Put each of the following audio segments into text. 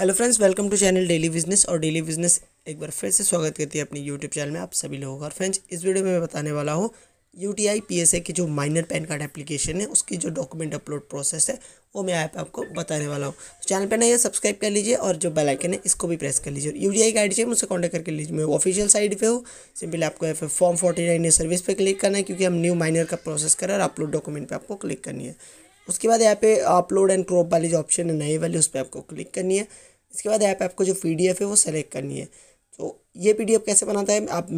hello friends welcome to channel daily business और daily business एक बार फिर से स्वागत करती है अपने यूट्यूब चैनल में आप सभी लोगों का और फ्रेंड्स इस वीडियो में मैं बताने वाला हूँ U T I P S A की जो माइनर पैन कार्ड एप्लीकेशन है उसकी जो डॉक्यूमेंट अपलोड प्रोसेस है वो मैं आप आपको बताने वाला हूँ तो चैनल पर नहीं सब्सक्राइब कर लीजिए और जो बेल आइकन है इसको भी प्रेस कर लीजिए और यू टी आई आई चाहिए मुझसे कॉन्टैक्ट करके लीजिए मैं ऑफिशियल साइड पे हूँ सिंपली आपको यहाँ पे फॉर्म फोर्टी नाइन सर्विस पे क्लिक करना है क्योंकि हम न्यू माइनर का प्रोसेस करें और अपलोड डॉक्यूमेंट पर आपको क्लिक करनी है उसके बाद यहाँ पे अपलोड एंड क्रॉप वाली जो ऑप्शन है नई वाली उस पर आपको क्लिक करनी है इसके बाद ऐप आपको जो पी है वो सेलेक्ट करनी है तो ये पी कैसे बनाता है आप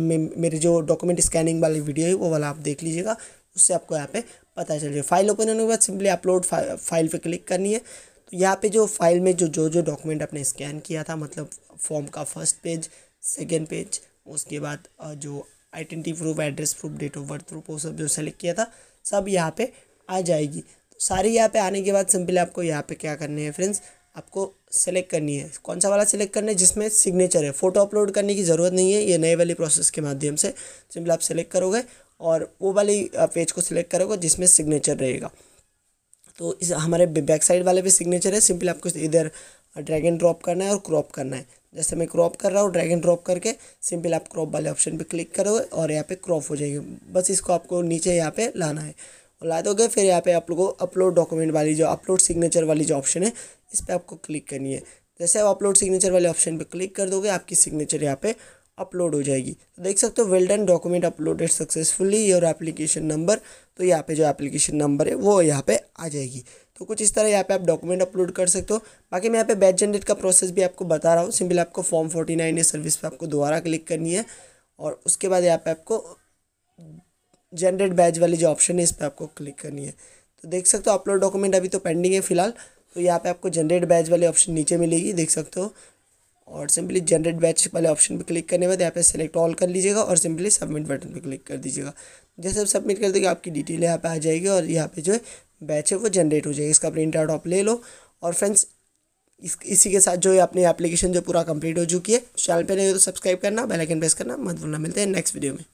मेरे जो डॉक्यूमेंट स्कैनिंग वाली वीडियो है वो वाला आप देख लीजिएगा उससे आपको यहाँ पे पता चल जाए फाइल ओपन होने के बाद सिंपली अपलोड फाइल पे क्लिक करनी है तो यहाँ पे जो फाइल में जो जो जो डॉक्यूमेंट आपने स्कैन किया था मतलब फॉर्म का फर्स्ट पेज सेकेंड पेज उसके बाद जो identity proof address proof date of birth proof वो सब जो सेलेक्ट किया था सब यहाँ पर आ जाएगी तो सारी यहाँ पर आने के बाद सिंपली आपको यहाँ पर क्या करने हैं फ्रेंड्स आपको सेलेक्ट करनी है कौन सा वाला सेलेक्ट करना है जिसमें सिग्नेचर है फ़ोटो अपलोड करने की ज़रूरत नहीं है ये नए वाली प्रोसेस के माध्यम से सिंपल आप सेलेक्ट करोगे और वो वाली पेज को सिलेक्ट करोगे जिसमें सिग्नेचर रहेगा तो इस हमारे बैक साइड वाले पे सिग्नेचर है सिंपल आपको इधर ड्रैग एंड ड्रॉप करना है और क्रॉप करना है जैसे मैं क्रॉप कर रहा हूँ ड्रैग एंड ड्रॉप करके सिंपल आप क्रॉप वाले ऑप्शन पे क्लिक करोगे और यहाँ पे क्रॉप हो जाएगी बस इसको आपको नीचे यहाँ पे लाना है और ला दोगे फिर यहाँ पे आप लोगों को अपलोड डॉक्यूमेंट वाली जो अपलोड सिग्नेचर वाली जो ऑप्शन है इस पर आपको क्लिक करनी है जैसे आप अपलोड सिग्नेचर वाले ऑप्शन पर क्लिक कर दोगे आपकी सिग्नेचर यहाँ पे अपलोड हो जाएगी तो देख सकते हो well done document uploaded successfully your application number तो यहाँ पे जो एप्लीकेशन नंबर है वो यहाँ पे आ जाएगी तो कुछ इस तरह यहाँ पे आप डॉक्यूमेंट अपलोड कर सकते हो बाकी मैं यहाँ पे बैच जनरेट का प्रोसेस भी आपको बता रहा हूँ सिंपल आपको फॉर्म फोर्टी नाइन सर्विस पर आपको दोबारा क्लिक करनी है और उसके बाद यहाँ पे आपको जनरेट बैच वाली जो ऑप्शन है इस पर आपको क्लिक करनी है तो देख सकते हो अपलोड डॉक्यूमेंट अभी तो पेंडिंग है फिलहाल तो यहाँ पे आपको जनरेट बैच वाले ऑप्शन नीचे मिलेगी देख सकते हो और सिंपली जनरेट बैच वाले ऑप्शन पे क्लिक करने के बाद यहाँ पे सेलेक्ट ऑल कर लीजिएगा और सिंपली सबमिट बटन पे क्लिक कर दीजिएगा जैसे आप सबमिट कर दोगे आपकी डिटेल यहाँ पे आ जाएगी और यहाँ पे जो है बैच है वो जनरेट हो जाएगी इसका प्रिंट आउट आप ले लो और फ्रेंड्स इस इसी के साथ जो है अपनी एप्लीकेशन जो पूरा कंप्लीट हो चुकी है चैनल पर नहीं हो तो सब्सक्राइब करना बेल आइकन प्रेस करना मत भूलना मिलते हैं नेक्स्ट वीडियो में